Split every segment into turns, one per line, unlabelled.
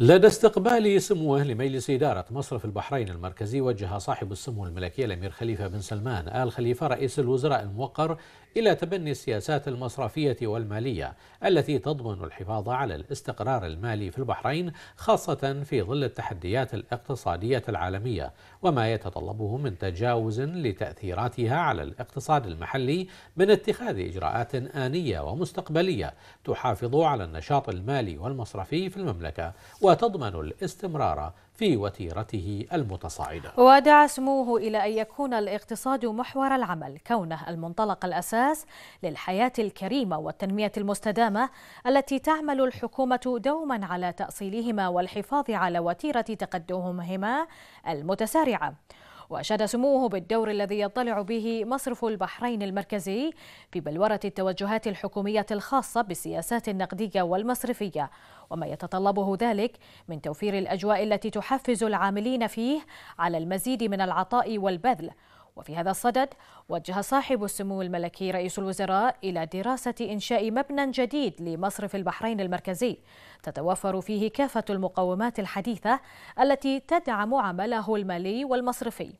لدى استقبال سموه لمجلس إدارة مصرف البحرين المركزي وجه صاحب السمو الملكي الأمير خليفة بن سلمان آل خليفة رئيس الوزراء الموقر إلى تبني السياسات المصرفية والمالية التي تضمن الحفاظ على الاستقرار المالي في البحرين خاصة في ظل التحديات الاقتصادية العالمية وما يتطلبه من تجاوز لتأثيراتها على الاقتصاد المحلي من اتخاذ إجراءات آنية ومستقبلية تحافظ على النشاط المالي والمصرفي في المملكة وتضمن الاستمرار في وتيرته المتصاعدة
ودعا سموه إلى أن يكون الاقتصاد محور العمل كونه المنطلق الأساس للحياة الكريمة والتنمية المستدامة التي تعمل الحكومة دوما على تأصيلهما والحفاظ على وتيرة تقدمهما المتسارعة وأشاد سموه بالدور الذي يضطلع به مصرف البحرين المركزي في بلورة التوجهات الحكومية الخاصة بالسياسات النقدية والمصرفية وما يتطلبه ذلك من توفير الأجواء التي تحفز العاملين فيه على المزيد من العطاء والبذل وفي هذا الصدد وجه صاحب السمو الملكي رئيس الوزراء إلى دراسة إنشاء مبنى جديد لمصرف البحرين المركزي تتوفر فيه كافة المقومات الحديثة التي تدعم عمله المالي والمصرفي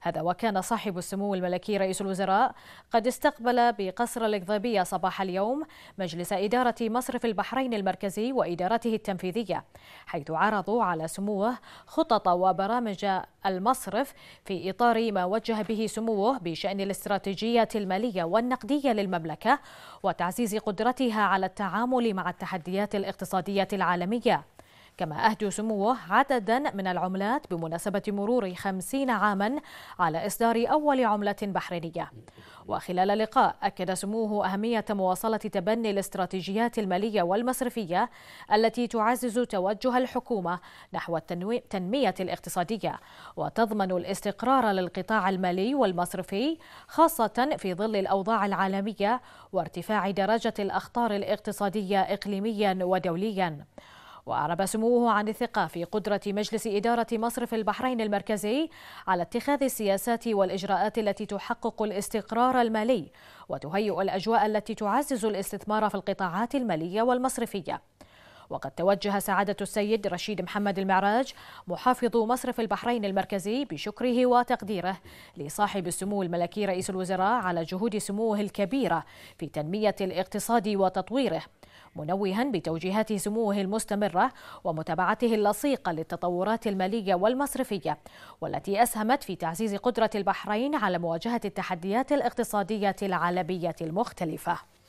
هذا وكان صاحب السمو الملكي رئيس الوزراء قد استقبل بقصر الإقضابية صباح اليوم مجلس إدارة مصرف البحرين المركزي وإدارته التنفيذية حيث عرضوا على سموه خطط وبرامج المصرف في إطار ما وجه به سموه بشأن الاستراتيجية المالية والنقدية للمملكة وتعزيز قدرتها على التعامل مع التحديات الاقتصادية العالمية كما أهدي سموه عددا من العملات بمناسبة مرور خمسين عاما على إصدار أول عملة بحرينية وخلال اللقاء أكد سموه أهمية مواصلة تبني الاستراتيجيات المالية والمصرفية التي تعزز توجه الحكومة نحو التنمية الاقتصادية وتضمن الاستقرار للقطاع المالي والمصرفي خاصة في ظل الأوضاع العالمية وارتفاع درجة الأخطار الاقتصادية إقليميا ودوليا وأعرب سموه عن الثقة في قدرة مجلس إدارة مصرف البحرين المركزي على اتخاذ السياسات والإجراءات التي تحقق الاستقرار المالي وتهيئ الأجواء التي تعزز الاستثمار في القطاعات المالية والمصرفية وقد توجه سعادة السيد رشيد محمد المعراج محافظ مصرف البحرين المركزي بشكره وتقديره لصاحب السمو الملكي رئيس الوزراء على جهود سموه الكبيرة في تنمية الاقتصاد وتطويره منوها بتوجيهات سموه المستمرة ومتابعته اللصيقة للتطورات المالية والمصرفية والتي أسهمت في تعزيز قدرة البحرين على مواجهة التحديات الاقتصادية العالمية المختلفة